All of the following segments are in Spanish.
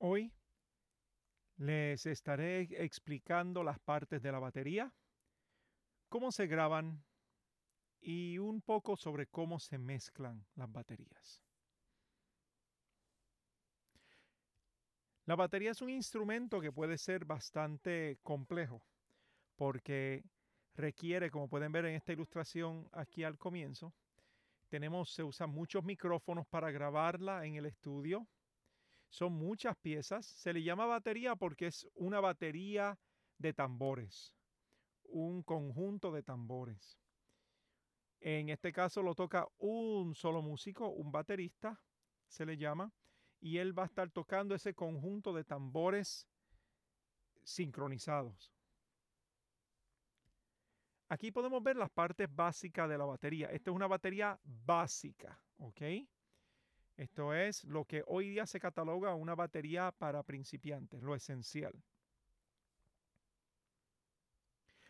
Hoy les estaré explicando las partes de la batería, cómo se graban y un poco sobre cómo se mezclan las baterías. La batería es un instrumento que puede ser bastante complejo porque requiere, como pueden ver en esta ilustración aquí al comienzo, tenemos, se usan muchos micrófonos para grabarla en el estudio, son muchas piezas. Se le llama batería porque es una batería de tambores, un conjunto de tambores. En este caso lo toca un solo músico, un baterista, se le llama, y él va a estar tocando ese conjunto de tambores sincronizados. Aquí podemos ver las partes básicas de la batería. Esta es una batería básica, ¿ok? Esto es lo que hoy día se cataloga una batería para principiantes, lo esencial.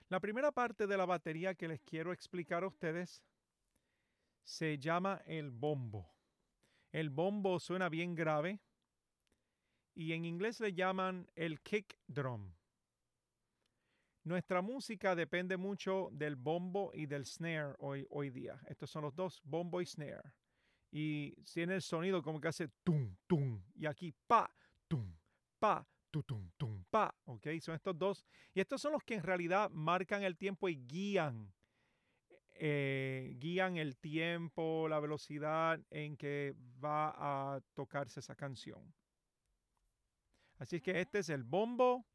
La primera parte de la batería que les quiero explicar a ustedes se llama el bombo. El bombo suena bien grave y en inglés le llaman el kick drum. Nuestra música depende mucho del bombo y del snare hoy, hoy día. Estos son los dos, bombo y snare y tiene el sonido como que hace tum, tum, y aquí pa, tum, pa, tu, tum, tum, pa, ¿ok? Son estos dos. Y estos son los que en realidad marcan el tiempo y guían, eh, guían el tiempo, la velocidad en que va a tocarse esa canción. Así que este es el bombo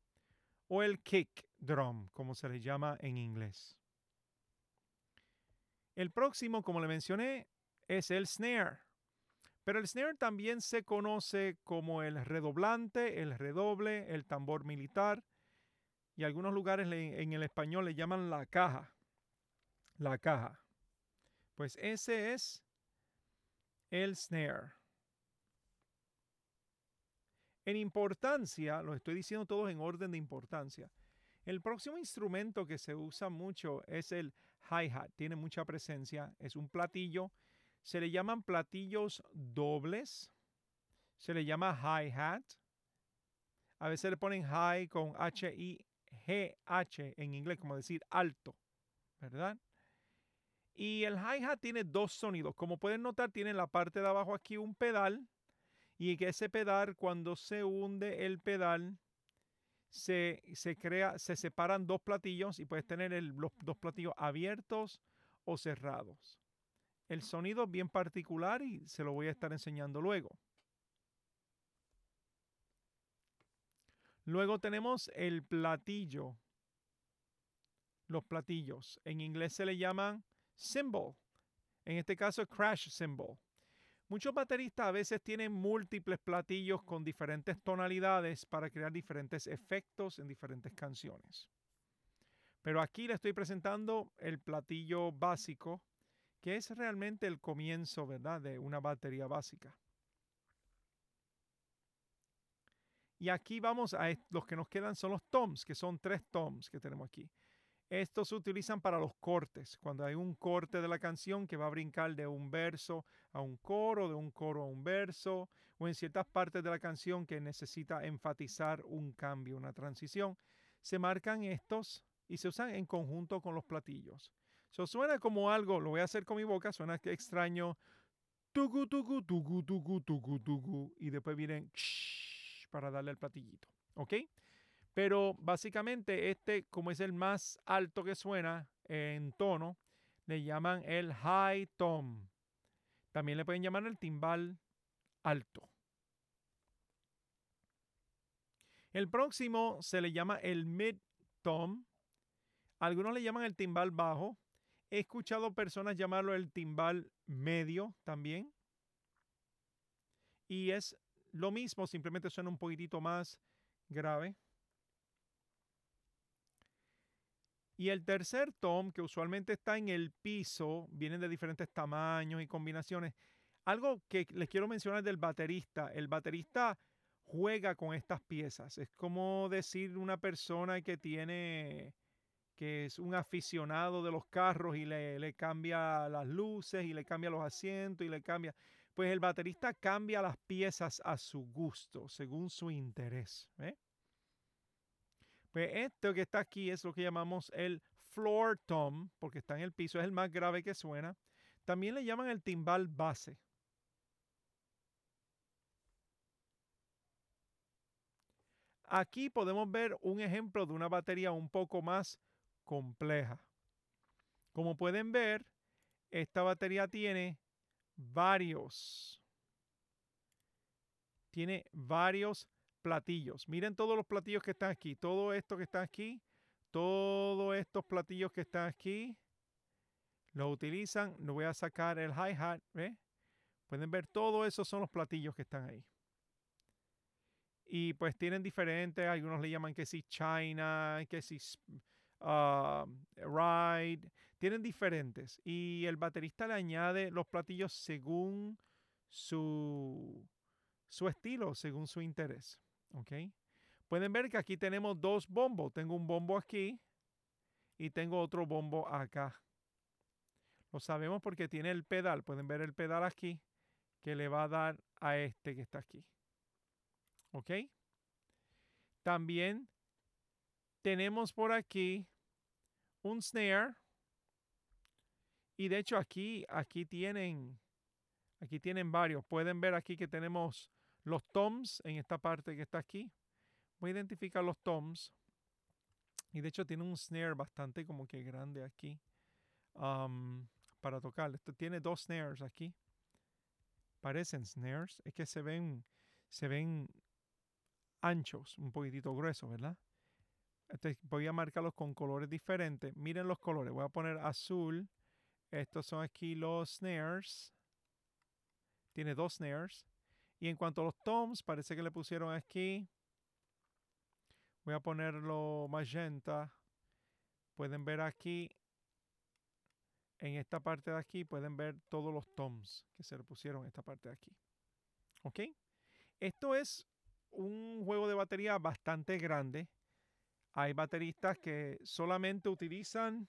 o el kick drum, como se le llama en inglés. El próximo, como le mencioné, es el snare. Pero el snare también se conoce como el redoblante, el redoble, el tambor militar y algunos lugares en el español le llaman la caja. La caja. Pues ese es el snare. En importancia, lo estoy diciendo todos en orden de importancia. El próximo instrumento que se usa mucho es el hi-hat. Tiene mucha presencia. Es un platillo se le llaman platillos dobles. Se le llama hi-hat. A veces le ponen high con H-I-G-H en inglés, como decir alto, ¿verdad? Y el hi-hat tiene dos sonidos. Como pueden notar, tiene en la parte de abajo aquí un pedal. Y que ese pedal, cuando se hunde el pedal, se, crea, se separan dos platillos y puedes tener los dos platillos abiertos o cerrados. El sonido es bien particular y se lo voy a estar enseñando luego. Luego tenemos el platillo. Los platillos. En inglés se le llaman cymbal. En este caso, crash cymbal. Muchos bateristas a veces tienen múltiples platillos con diferentes tonalidades para crear diferentes efectos en diferentes canciones. Pero aquí le estoy presentando el platillo básico que es realmente el comienzo, ¿verdad?, de una batería básica. Y aquí vamos a los que nos quedan son los toms, que son tres toms que tenemos aquí. Estos se utilizan para los cortes, cuando hay un corte de la canción que va a brincar de un verso a un coro, de un coro a un verso, o en ciertas partes de la canción que necesita enfatizar un cambio, una transición. Se marcan estos y se usan en conjunto con los platillos. So, suena como algo, lo voy a hacer con mi boca, suena que extraño. tu tu tu Y después vienen para darle el platillito. ¿Ok? Pero básicamente este, como es el más alto que suena en tono, le llaman el high tom. También le pueden llamar el timbal alto. El próximo se le llama el mid tom. Algunos le llaman el timbal bajo, He escuchado personas llamarlo el timbal medio también. Y es lo mismo, simplemente suena un poquitito más grave. Y el tercer tom, que usualmente está en el piso, vienen de diferentes tamaños y combinaciones. Algo que les quiero mencionar del baterista. El baterista juega con estas piezas. Es como decir una persona que tiene es un aficionado de los carros y le, cambia las luces y le cambia los asientos y le cambia. Pues el baterista cambia las piezas a su gusto, según su interés. ¿eh? Pues esto que está aquí es lo que llamamos el floor tom, porque está en el piso, es el más grave que suena. También le llaman el timbal base. Aquí podemos ver un ejemplo de una batería un poco más compleja. Como pueden ver, esta batería tiene varios, tiene varios platillos. Miren todos los platillos que están aquí, todo esto que está aquí, todos estos platillos que están aquí, Lo utilizan. No voy a sacar el hi-hat, Pueden ver, todos esos son los platillos que están ahí. Y pues tienen diferentes, algunos le llaman que si China, que si Ah, ride, tienen diferentes. Y el baterista le añade los platillos según su, su estilo, según su interés. ¿ok? Pueden ver que aquí tenemos dos bombos. Tengo un bombo aquí y tengo otro bombo acá. Lo sabemos porque tiene el pedal. Pueden ver el pedal aquí que le va a dar a este que está aquí. ¿Ok? También tenemos por aquí un snare. Y de hecho aquí, aquí tienen, aquí tienen varios. Pueden ver aquí que tenemos los toms en esta parte que está aquí. Voy a identificar los toms. Y de hecho tiene un snare bastante como que grande aquí um, para tocar. Esto tiene dos snares aquí. Parecen snares. Es que se ven, se ven anchos, un poquitito gruesos, ¿verdad? voy a marcarlos con colores diferentes. Miren los colores. Voy a poner azul. Estos son aquí los snares. Tiene dos snares. Y en cuanto a los toms, parece que le pusieron aquí. Voy a ponerlo magenta. Pueden ver aquí. En esta parte de aquí pueden ver todos los toms que se le pusieron en esta parte de aquí. ¿Ok? Esto es un juego de batería bastante grande. Hay bateristas que solamente utilizan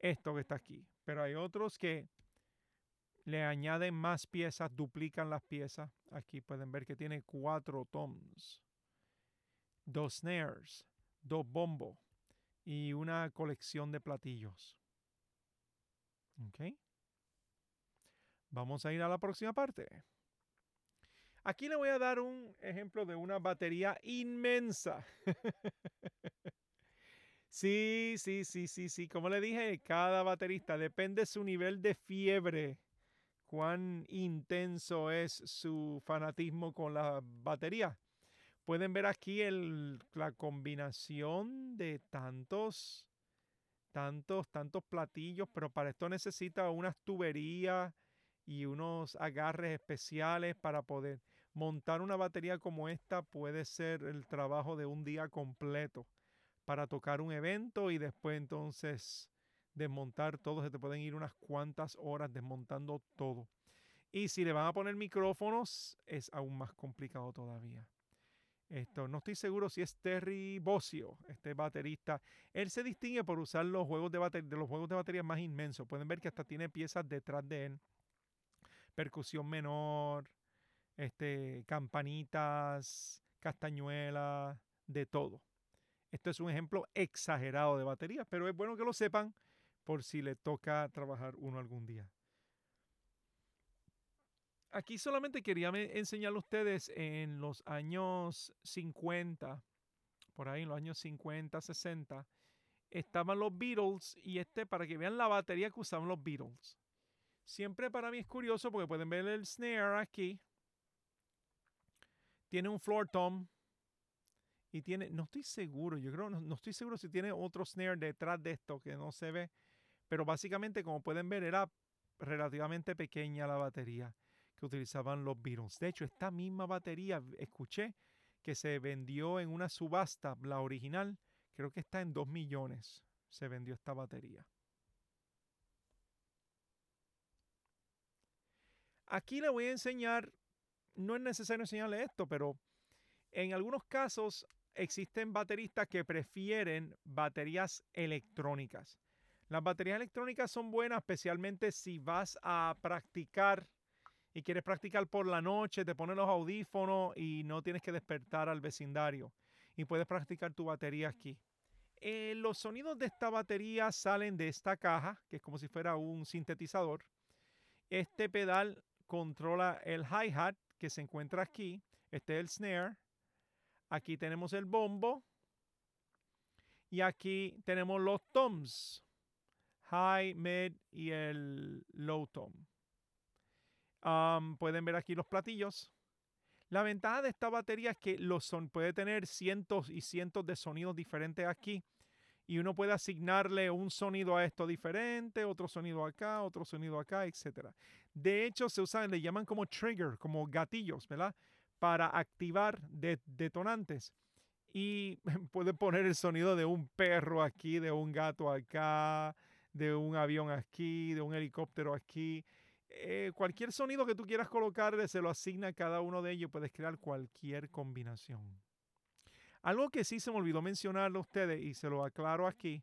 esto que está aquí, pero hay otros que le añaden más piezas, duplican las piezas. Aquí pueden ver que tiene cuatro toms, dos snares, dos bombos y una colección de platillos. Vamos a ir a la próxima parte. Aquí le voy a dar un ejemplo de una batería inmensa. sí, sí, sí, sí, sí. Como le dije, cada baterista depende de su nivel de fiebre, cuán intenso es su fanatismo con la batería. Pueden ver aquí la combinación de tantos, tantos, tantos platillos, pero para esto necesita unas tuberías y unos agarres especiales para poder montar una batería como esta puede ser el trabajo de un día completo para tocar un evento y después entonces desmontar todo. Se te pueden ir unas cuantas horas desmontando todo. Y si le van a poner micrófonos, es aún más complicado todavía. Esto, no estoy seguro si es Terry Bossio, este baterista. Él se distingue por usar los juegos de, los juegos de batería más inmensos. Pueden ver que hasta tiene piezas detrás de él. Percusión menor, este, campanitas, castañuelas, de todo. Esto es un ejemplo exagerado de batería, pero es bueno que lo sepan por si le toca trabajar uno algún día. Aquí solamente quería enseñarles a ustedes en los años 50, por ahí en los años 50, 60, estaban los Beatles y este para que vean la batería que usaban los Beatles. Siempre para mí es curioso porque pueden ver el snare aquí, tiene un floor tom. Y tiene, no estoy seguro, yo creo, no, estoy seguro si tiene otro snare detrás de esto que no se ve. Pero básicamente, como pueden ver, era relativamente pequeña la batería que utilizaban los Beatles. De hecho, esta misma batería escuché que se vendió en una subasta, la original, creo que está en 2 millones, se vendió esta batería. Aquí le voy a enseñar no es necesario enseñarle esto, pero en algunos casos existen bateristas que prefieren baterías electrónicas. Las baterías electrónicas son buenas especialmente si vas a practicar y quieres practicar por la noche, te pones los audífonos y no tienes que despertar al vecindario y puedes practicar tu batería aquí. Eh, los sonidos de esta batería salen de esta caja, que es como si fuera un sintetizador. Este pedal controla el hi-hat, que se encuentra aquí. Este es el snare. Aquí tenemos el bombo. Y aquí tenemos los toms. High, mid y el low tom. Um, pueden ver aquí los platillos. La ventaja de esta batería es que los puede tener cientos y cientos de sonidos diferentes aquí. Y uno puede asignarle un sonido a esto diferente, otro sonido acá, otro sonido acá, etc. De hecho, se usan, le llaman como trigger, como gatillos, ¿verdad? Para activar detonantes. Y puede poner el sonido de un perro aquí, de un gato acá, de un avión aquí, de un helicóptero aquí. Eh, cualquier sonido que tú quieras colocar, se lo asigna a cada uno de ellos. Puedes crear cualquier combinación. Algo que sí se me olvidó mencionar a ustedes y se lo aclaro aquí.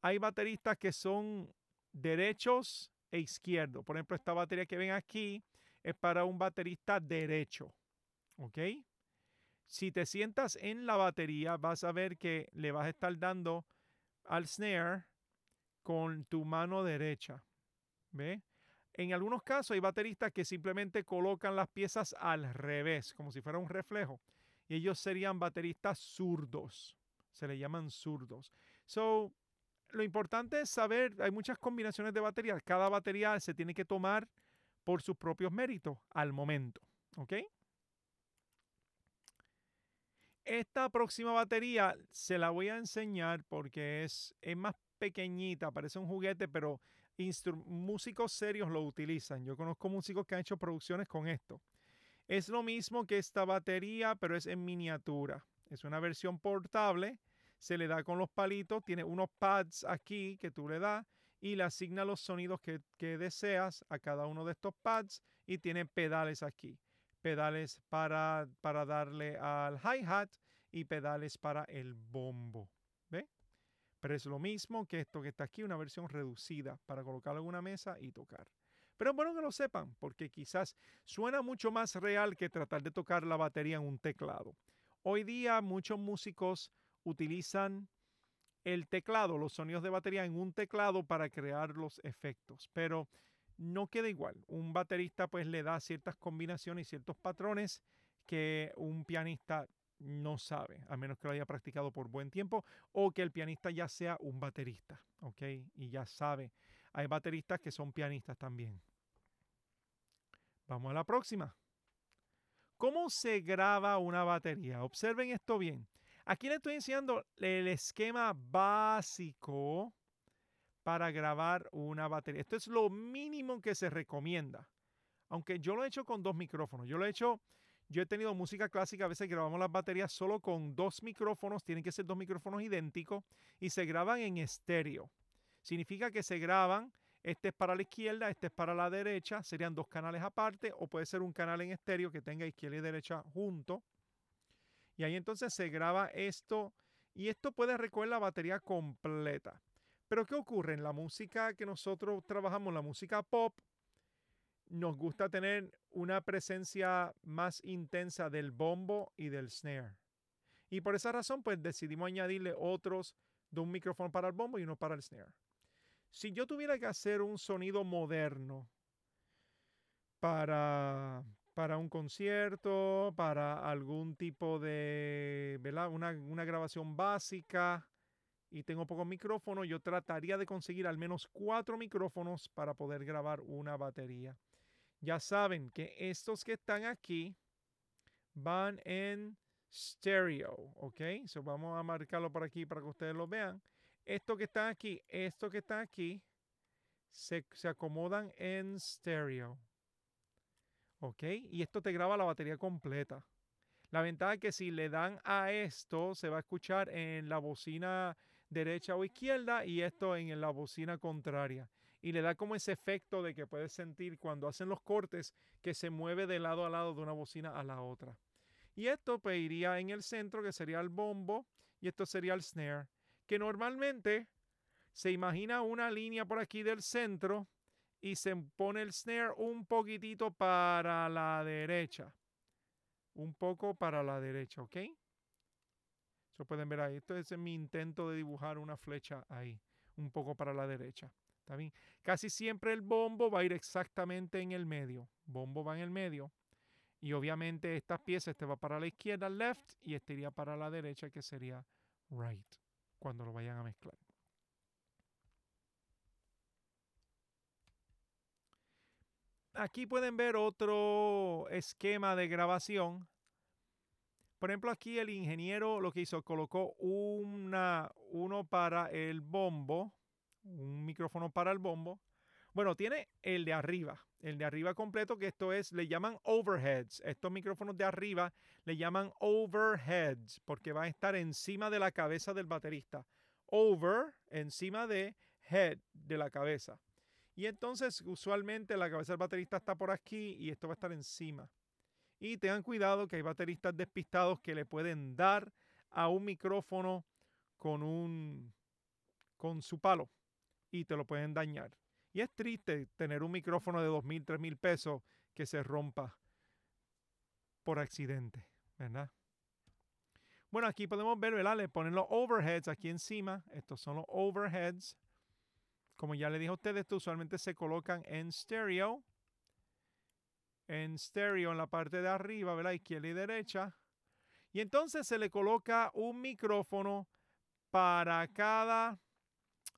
Hay bateristas que son derechos e izquierdo. Por ejemplo, esta batería que ven aquí es para un baterista derecho. ¿Ok? Si te sientas en la batería, vas a ver que le vas a estar dando al snare con tu mano derecha. ¿Ve? En algunos casos hay bateristas que simplemente colocan las piezas al revés, como si fuera un reflejo. Y ellos serían bateristas zurdos. Se le llaman zurdos. So, lo importante es saber, hay muchas combinaciones de baterías, cada batería se tiene que tomar por sus propios méritos al momento, ¿ok? Esta próxima batería se la voy a enseñar porque es, es más pequeñita, parece un juguete, pero músicos serios lo utilizan. Yo conozco músicos que han hecho producciones con esto. Es lo mismo que esta batería, pero es en miniatura. Es una versión portable se le da con los palitos, tiene unos pads aquí que tú le das y le asigna los sonidos que, deseas a cada uno de estos pads y tiene pedales aquí. Pedales para, para darle al hi-hat y pedales para el bombo. ¿Ve? Pero es lo mismo que esto que está aquí, una versión reducida para colocarlo en una mesa y tocar. Pero bueno que lo sepan, porque quizás suena mucho más real que tratar de tocar la batería en un teclado. Hoy día muchos músicos utilizan el teclado, los sonidos de batería en un teclado para crear los efectos, pero no queda igual. Un baterista pues le da ciertas combinaciones y ciertos patrones que un pianista no sabe, a menos que lo haya practicado por buen tiempo o que el pianista ya sea un baterista, ¿ok? Y ya sabe. Hay bateristas que son pianistas también. Vamos a la próxima. ¿Cómo se graba una batería? Observen esto bien. Aquí le estoy enseñando el esquema básico para grabar una batería. Esto es lo mínimo que se recomienda. Aunque yo lo he hecho con dos micrófonos. Yo lo he hecho, yo he tenido música clásica, a veces grabamos las baterías solo con dos micrófonos, tienen que ser dos micrófonos idénticos y se graban en estéreo. Significa que se graban, este es para la izquierda, este es para la derecha, serían dos canales aparte o puede ser un canal en estéreo que tenga izquierda y derecha juntos y ahí entonces se graba esto y esto puede recoger la batería completa. Pero ¿qué ocurre? En la música que nosotros trabajamos, la música pop, nos gusta tener una presencia más intensa del bombo y del snare. Y por esa razón, pues decidimos añadirle otros de un micrófono para el bombo y uno para el snare. Si yo tuviera que hacer un sonido moderno para, para un concierto, para algún tipo de, ¿verdad? Una, grabación básica y tengo pocos micrófono. yo trataría de conseguir al menos cuatro micrófonos para poder grabar una batería. Ya saben que estos que están aquí van en stereo, ¿ok? So vamos a marcarlo por aquí para que ustedes lo vean. Esto que está aquí, esto que está aquí, se, se acomodan en stereo, y esto te graba la batería completa. La ventaja es que si le dan a esto, se va a escuchar en la bocina derecha o izquierda y esto en la bocina contraria. Y le da como ese efecto de que puedes sentir cuando hacen los cortes que se mueve de lado a lado de una bocina a la otra. Y esto pediría pues, iría en el centro, que sería el bombo, y esto sería el snare, que normalmente se imagina una línea por aquí del centro y se pone el snare un poquitito para la derecha. Un poco para la derecha, ¿ok? Eso pueden ver ahí. Esto es mi intento de dibujar una flecha ahí, un poco para la derecha. ¿Está bien? Casi siempre el bombo va a ir exactamente en el medio. Bombo va en el medio. Y obviamente estas piezas, este va para la izquierda, left, y este iría para la derecha, que sería right, cuando lo vayan a mezclar. aquí pueden ver otro esquema de grabación. Por ejemplo, aquí el ingeniero lo que hizo, colocó una, uno para el bombo, un micrófono para el bombo. Bueno, tiene el de arriba, el de arriba completo, que esto es, le llaman overheads. Estos micrófonos de arriba le llaman overheads, porque va a estar encima de la cabeza del baterista. Over, encima de head, de la cabeza. Y entonces usualmente la cabeza del baterista está por aquí y esto va a estar encima. Y tengan cuidado que hay bateristas despistados que le pueden dar a un micrófono con un con su palo y te lo pueden dañar. Y es triste tener un micrófono de 2000, 3000 pesos que se rompa por accidente, ¿verdad? Bueno, aquí podemos ver, ¿verdad? Le ponen los overheads aquí encima. Estos son los overheads como ya le dije a ustedes, esto usualmente se colocan en stereo. En stereo en la parte de arriba, ¿verdad? Izquierda y derecha. Y entonces se le coloca un micrófono para cada...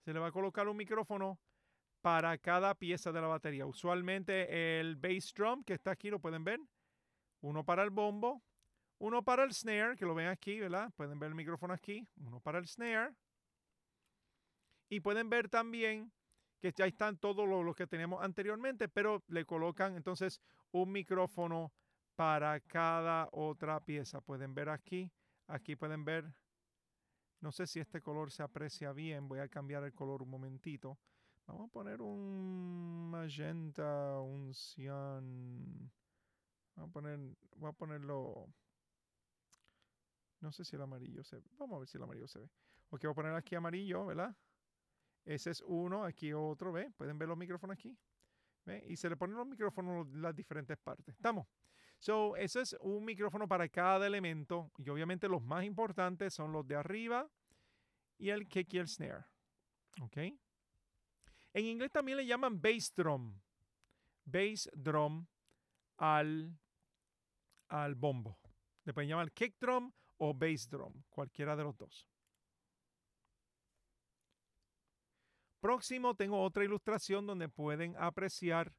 Se le va a colocar un micrófono para cada pieza de la batería. Usualmente el bass drum, que está aquí, lo pueden ver. Uno para el bombo. Uno para el snare, que lo ven aquí, ¿verdad? Pueden ver el micrófono aquí. Uno para el snare y pueden ver también que ya están todos los, que teníamos anteriormente, pero le colocan entonces un micrófono para cada otra pieza. Pueden ver aquí, aquí pueden ver, no sé si este color se aprecia bien, voy a cambiar el color un momentito. Vamos a poner un magenta, un cian. Vamos a poner, voy a ponerlo. No sé si el amarillo se ve. Vamos a ver si el amarillo se ve. Ok, voy a poner aquí amarillo, ¿verdad? Ese es uno, aquí otro, ¿ve? Pueden ver los micrófonos aquí. ¿Ve? Y se le ponen los micrófonos en las diferentes partes. ¿Estamos? So, ese es un micrófono para cada elemento. Y obviamente los más importantes son los de arriba y el kick y el snare. ¿Ok? En inglés también le llaman bass drum. Bass drum al, al bombo. Le pueden llamar kick drum o bass drum, cualquiera de los dos. próximo tengo otra ilustración donde pueden apreciar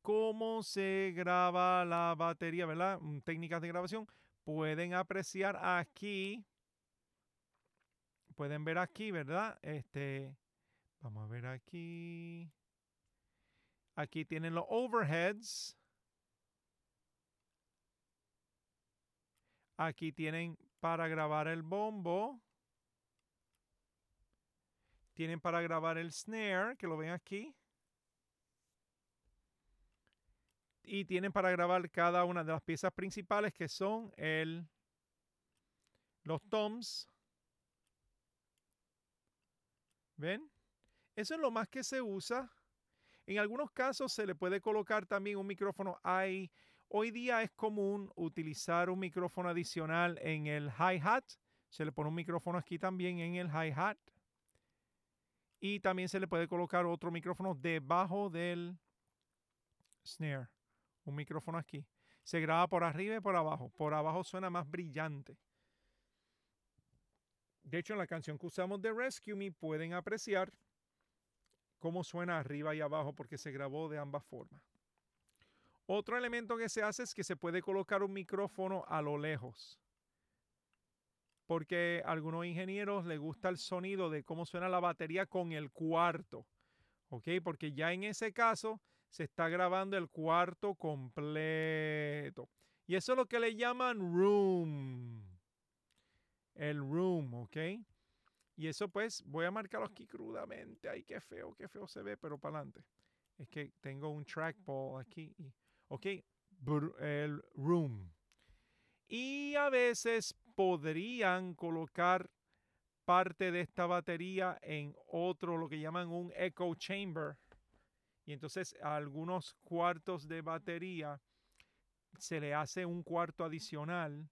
cómo se graba la batería, ¿verdad? Mm, técnicas de grabación. Pueden apreciar aquí, pueden ver aquí, ¿verdad? Este, vamos a ver aquí. Aquí tienen los overheads. Aquí tienen para grabar el bombo. Tienen para grabar el snare, que lo ven aquí. Y tienen para grabar cada una de las piezas principales que son el, los toms. ¿Ven? Eso es lo más que se usa. En algunos casos se le puede colocar también un micrófono ahí. Hoy día es común utilizar un micrófono adicional en el hi-hat. Se le pone un micrófono aquí también en el hi-hat. Y también se le puede colocar otro micrófono debajo del snare. Un micrófono aquí. Se graba por arriba y por abajo. Por abajo suena más brillante. De hecho, en la canción que usamos de Rescue Me pueden apreciar cómo suena arriba y abajo porque se grabó de ambas formas. Otro elemento que se hace es que se puede colocar un micrófono a lo lejos porque a algunos ingenieros les gusta el sonido de cómo suena la batería con el cuarto. ¿Ok? Porque ya en ese caso se está grabando el cuarto completo. Y eso es lo que le llaman room. El room, ¿ok? Y eso pues voy a marcarlo aquí crudamente. Ay, qué feo, qué feo se ve, pero para adelante. Es que tengo un trackball aquí. ok, el room. Y a veces podrían colocar parte de esta batería en otro, lo que llaman un echo chamber. Y entonces a algunos cuartos de batería se le hace un cuarto adicional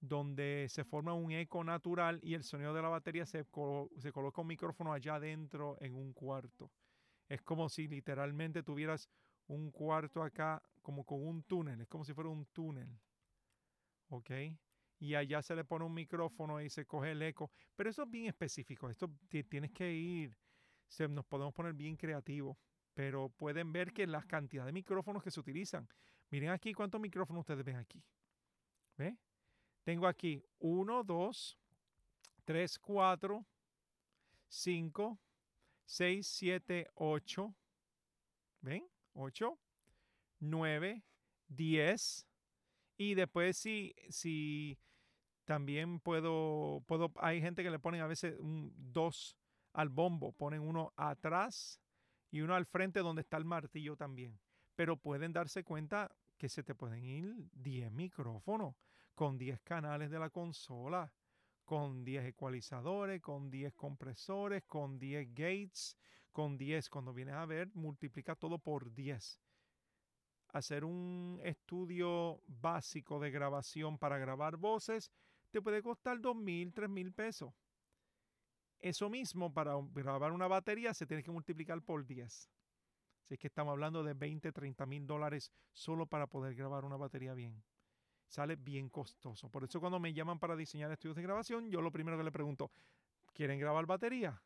donde se forma un eco natural y el sonido de la batería se, se coloca un micrófono allá adentro en un cuarto. Es como si literalmente tuvieras un cuarto acá como con un túnel, es como si fuera un túnel. ¿Ok? y allá se le pone un micrófono y se coge el eco. Pero eso es bien específico, esto tienes que ir, nos podemos poner bien creativos. Pero pueden ver que la cantidad de micrófonos que se utilizan. Miren aquí cuántos micrófonos ustedes ven aquí. ¿Ven? Tengo aquí 1, 2, 3, 4, 5, 6, 7, 8. ¿Ven? 8, 9, 10. Y después si, si también puedo, puedo, hay gente que le ponen a veces un, dos al bombo, ponen uno atrás y uno al frente donde está el martillo también. Pero pueden darse cuenta que se te pueden ir 10 micrófonos con 10 canales de la consola, con 10 ecualizadores, con 10 compresores, con 10 gates, con 10. Cuando vienes a ver, multiplica todo por 10. Hacer un estudio básico de grabación para grabar voces te puede costar dos mil, tres mil pesos. Eso mismo, para grabar una batería se tiene que multiplicar por 10. Así que estamos hablando de 20, 30 mil dólares solo para poder grabar una batería bien. Sale bien costoso. Por eso cuando me llaman para diseñar estudios de grabación, yo lo primero que le pregunto, ¿quieren grabar batería?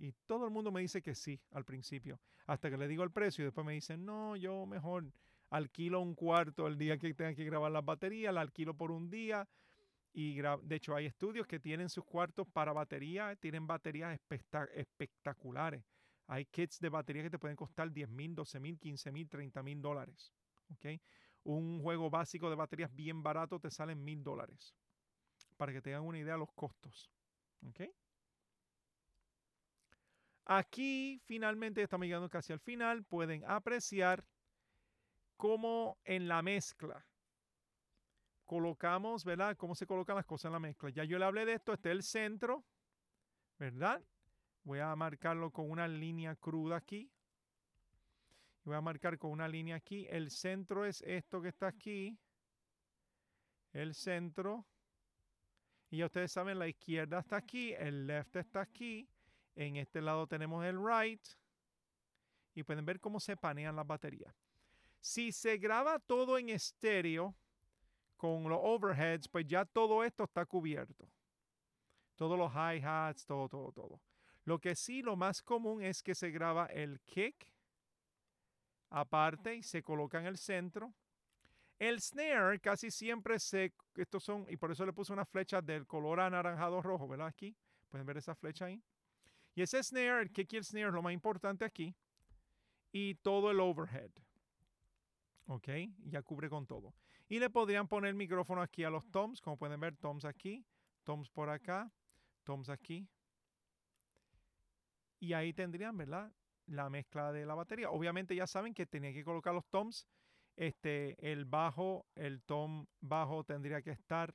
Y todo el mundo me dice que sí al principio, hasta que le digo el precio y después me dicen, no, yo mejor alquilo un cuarto el día que tenga que grabar las baterías, la alquilo por un día, y de hecho hay estudios que tienen sus cuartos para batería, tienen baterías espectaculares. Hay kits de batería que te pueden costar 10 mil, 12 mil, 15 mil, 30 mil dólares. ¿okay? Un juego básico de baterías bien barato te salen mil dólares. Para que tengan una idea de los costos. Aquí finalmente estamos llegando casi al final. Pueden apreciar cómo en la mezcla colocamos, ¿verdad? Cómo se colocan las cosas en la mezcla. Ya yo le hablé de esto, este es el centro, ¿verdad? Voy a marcarlo con una línea cruda aquí. Voy a marcar con una línea aquí. El centro es esto que está aquí. El centro. Y ya ustedes saben, la izquierda está aquí, el left está aquí. En este lado tenemos el right. Y pueden ver cómo se panean las baterías. Si se graba todo en estéreo, con los overheads, pues ya todo esto está cubierto. Todos los hi-hats, todo, todo, todo. Lo que sí, lo más común es que se graba el kick aparte y se coloca en el centro. El snare casi siempre se, estos son, y por eso le puse una flecha del color anaranjado rojo, ¿verdad? Aquí, pueden ver esa flecha ahí. Y ese snare, el kick y el snare lo más importante aquí. Y todo el overhead. ¿Ok? Ya cubre con todo. Y le podrían poner micrófono aquí a los toms, como pueden ver, toms aquí, toms por acá, toms aquí. Y ahí tendrían, ¿verdad? La mezcla de la batería. Obviamente ya saben que tenía que colocar los toms. Este, el bajo, el tom bajo tendría que estar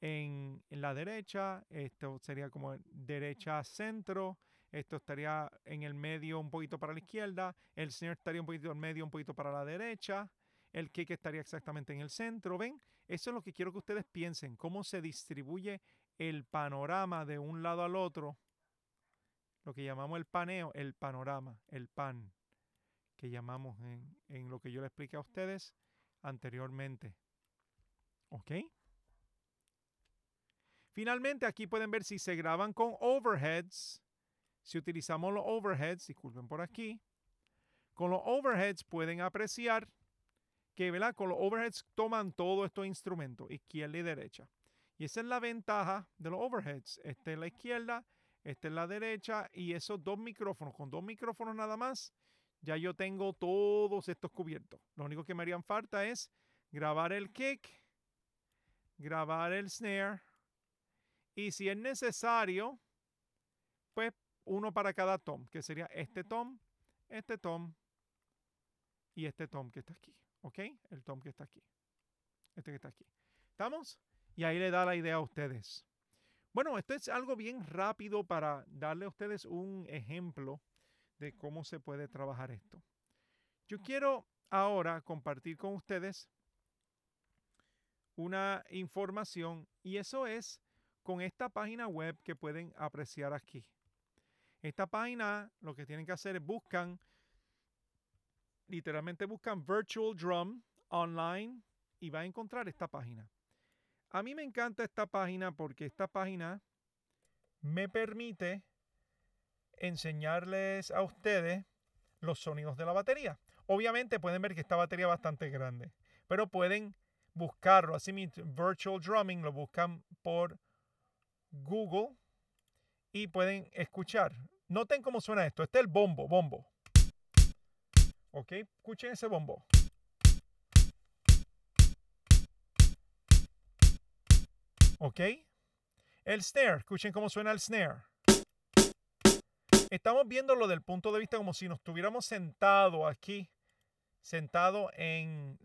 en, la derecha, esto sería como derecha centro, esto estaría en el medio un poquito para la izquierda, el señor estaría un poquito en medio, un poquito para la derecha, el que estaría exactamente en el centro. ¿Ven? Eso es lo que quiero que ustedes piensen, cómo se distribuye el panorama de un lado al otro, lo que llamamos el paneo, el panorama, el pan, que llamamos en, en lo que yo le expliqué a ustedes anteriormente. ¿Ok? Finalmente, aquí pueden ver si se graban con overheads. Si utilizamos los overheads, disculpen por aquí, con los overheads pueden apreciar que con los overheads toman todos estos instrumentos, izquierda y derecha. Y esa es la ventaja de los overheads. Este es la izquierda, este es la derecha y esos dos micrófonos, con dos micrófonos nada más, ya yo tengo todos estos cubiertos. Lo único que me harían falta es grabar el kick, grabar el snare y si es necesario, pues uno para cada tom, que sería este tom, este tom y este tom que está aquí. ¿Ok? El tom que está aquí. Este que está aquí. ¿Estamos? Y ahí le da la idea a ustedes. Bueno, esto es algo bien rápido para darle a ustedes un ejemplo de cómo se puede trabajar esto. Yo quiero ahora compartir con ustedes una información y eso es con esta página web que pueden apreciar aquí. Esta página lo que tienen que hacer es buscan literalmente buscan Virtual Drum online y va a encontrar esta página. A mí me encanta esta página porque esta página me permite enseñarles a ustedes los sonidos de la batería. Obviamente pueden ver que esta batería es bastante grande, pero pueden buscarlo. Así mismo, Virtual Drumming lo buscan por Google y pueden escuchar. Noten cómo suena esto. Este es el bombo, bombo. ¿Ok? Escuchen ese bombo. ¿Ok? El snare, escuchen cómo suena el snare. Estamos viéndolo del punto de vista como si nos estuviéramos sentado aquí, sentado en,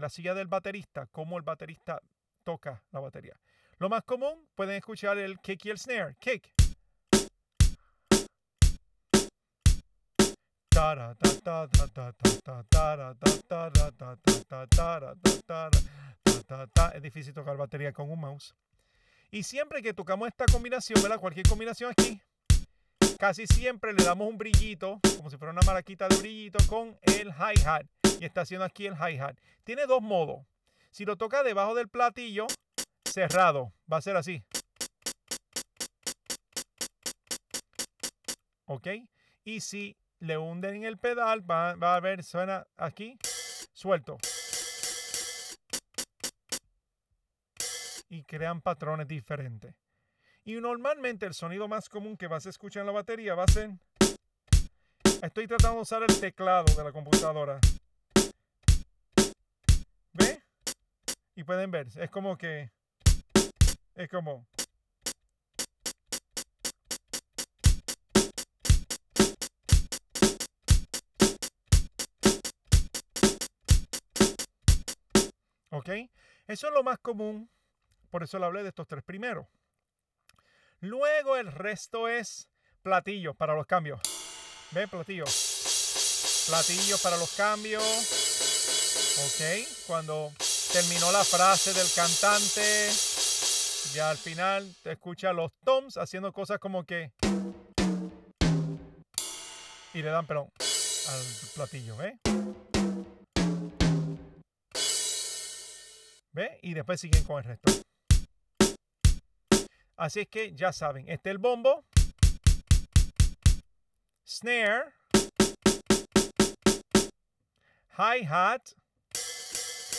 la silla del baterista, como el baterista toca la batería. Lo más común, pueden escuchar el kick y el snare. Kick. Es difícil tocar batería con un mouse. Y siempre que tocamos esta combinación, ¿verdad? Cualquier combinación aquí, casi siempre le damos un brillito, como si fuera una maraquita de brillito, con el hi-hat. Y está haciendo aquí el hi-hat. Tiene dos modos. Si lo toca debajo del platillo, cerrado, va a ser así. ¿Ok? Y si le hunden en el pedal, va, a ver, suena aquí, suelto. Y crean patrones diferentes. Y normalmente el sonido más común que vas a escuchar en la batería va a ser... Estoy tratando de usar el teclado de la computadora. ¿Ve? Y pueden ver, es como que... Es como... ¿Ok? Eso es lo más común. Por eso le hablé de estos tres primero. Luego el resto es platillos para los cambios. ¿ve? Platillos. Platillos para los cambios. ¿Ok? Cuando terminó la frase del cantante, ya al final te escucha los toms haciendo cosas como que... Y le dan, perdón, al platillo, ¿eh? Y después siguen con el resto. Así es que ya saben, este es el bombo, snare, hi-hat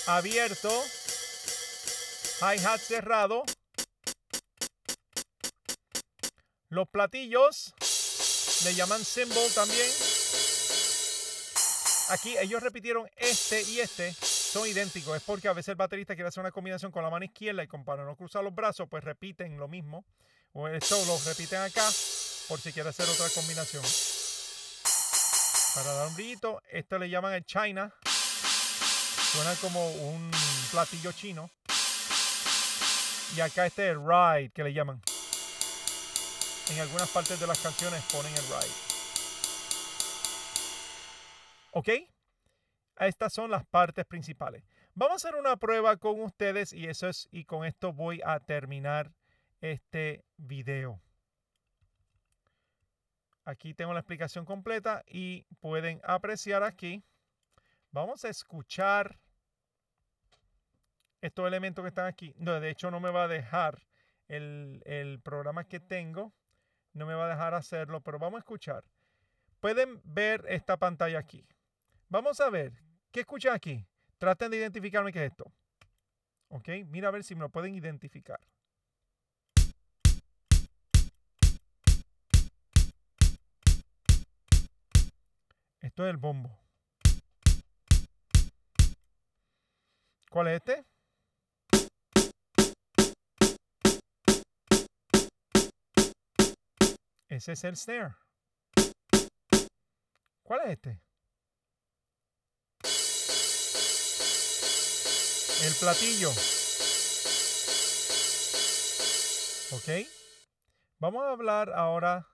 abierto, hi-hat cerrado, los platillos le llaman symbol también. Aquí ellos repitieron este y este son idénticos. Es porque a veces el baterista quiere hacer una combinación con la mano izquierda y para no cruzar los brazos, pues repiten lo mismo. O esto lo repiten acá por si quiere hacer otra combinación. Para dar un brillito, esto le llaman el China. Suena como un platillo chino. Y acá este es el ride que le llaman. En algunas partes de las canciones ponen el ride. ¿Ok? Ah, estas son las partes principales. Vamos a hacer una prueba con ustedes y eso es y con esto voy a terminar este video. Aquí tengo la explicación completa y pueden apreciar aquí. Vamos a escuchar estos elementos que están aquí. de hecho no me va a dejar el, el programa que tengo. No me va a dejar hacerlo, pero vamos a escuchar. Pueden ver esta pantalla aquí. Vamos a ver ¿Qué escuchan aquí? Traten de identificarme qué es esto. ¿Ok? Mira a ver si me lo pueden identificar. Esto es el bombo. ¿Cuál es este? Ese es el snare. ¿Cuál es este? el platillo. ¿Ok? Vamos a hablar ahora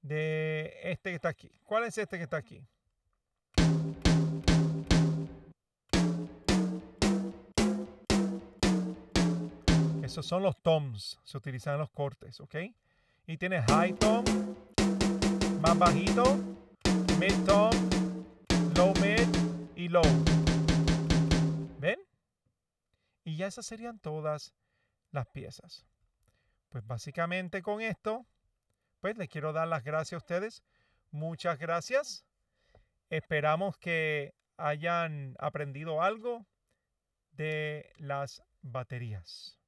de este que está aquí. ¿Cuál es este que está aquí? Esos son los toms, se utilizan los cortes, ¿ok? Y tiene high tom, más bajito, mid tom, low mid y low ya esas serían todas las piezas. Pues básicamente con esto, pues les quiero dar las gracias a ustedes. Muchas gracias. Esperamos que hayan aprendido algo de las baterías.